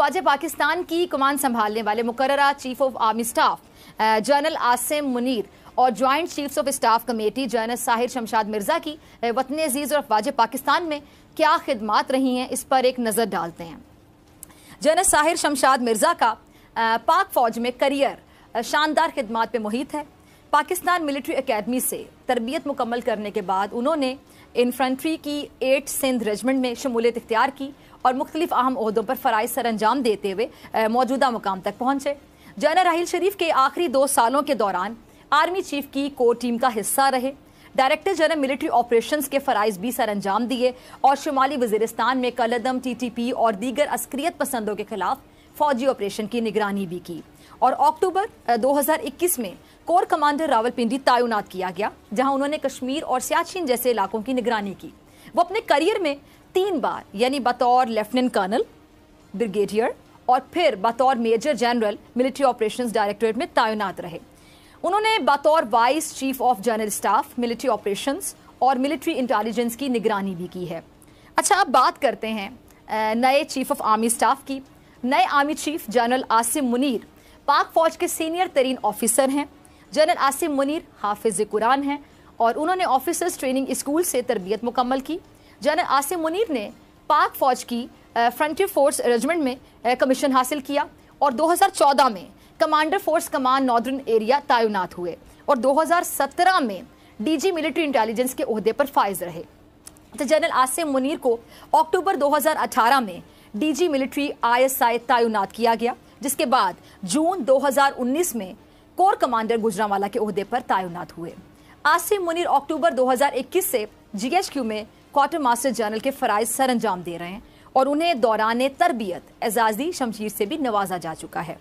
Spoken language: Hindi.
अफवाज पाकिस्तान की कमान संभालने वाले मुकर्रा chief of army staff general Asim Munir और joint chiefs of staff committee general Sahir Shamshad Mirza की वतन अजीज और अफवाज पाकिस्तान में क्या खिदमत रही हैं इस पर एक नज़र डालते हैं जनरल साहिर शमशाद मिर्जा का पाक फौज में करियर शानदार खदमात पे मुहित है पाकिस्तान मिलिट्री एकेडमी से तरबियत मुकम्मल करने के बाद उन्होंने इन्फेंट्री की एट सिंध रेजमेंट में शमूलियत इख्तियार की और मुख्तलिफ अहम अहदों पर फ़राइज सर अंजाम देते हुए मौजूदा मुकाम तक पहुँचे जनरल राहल शरीफ के आखिरी दो सालों के दौरान आर्मी चीफ की कोर टीम का हिस्सा रहे डायरेक्टर जनरल मिलिट्री ऑपरेशंस के फ़राइज भी सर अंजाम दिए और शुमाली वजीरस्तान में कलदम टीटीपी और दीगर अस्क्रियत पसंदों के खिलाफ फौजी ऑपरेशन की निगरानी भी की और अक्टूबर 2021 में कोर कमांडर रावलपिंडी तायुनात किया गया जहां उन्होंने कश्मीर और सियाचिन जैसे इलाकों की निगरानी की वो अपने करियर में तीन बार यानी बतौर लेफ्टिनेंट कर्नल ब्रिगेडियर और फिर बतौर major general military operation directorate में तैनात रहे उन्होंने बतौर vice chief of general staff military operations और मिलिट्री इंटेलिजेंस की निगरानी भी की है अच्छा अब बात करते हैं नए चीफ ऑफ आर्मी स्टाफ की नए army chief general Asim Munir Pak फौज के सीनियर तरीन ऑफिसर हैं जनरल आसिम मुनीर हाफिज कुरान हैं और उन्होंने ऑफिसर्स ट्रेनिंग स्कूल से तरबियत मुकम्मल की जनरल आसिम मुनीर ने पाक फौज की फ्रंटियर फोर्स रेजिमेंट में कमीशन हासिल किया और 2014 में कमांडर फोर्स कमान नॉर्दर्न एरिया तैनात हुए और 2017 में डीजी मिलिट्री इंटेलिजेंस के अहदे पर फायज रहे तो जनरल आसिम मुनीर को अक्टूबर 2018 में डीजी मिलिट्री आईएसआई तायुनात किया गया जिसके बाद जून 2019 में कोर कमांडर गुजरावाला के अहदे पर तायुनात हुए आसिम मुनिर अक्टूबर 2021 से जीएचक्यू में क्वार्टर मास्टर जनरल के फ़राइज सर अंजाम दे रहे हैं और उन्हें दौरान तरबियत एजाजी शमशीर से भी नवाजा जा चुका है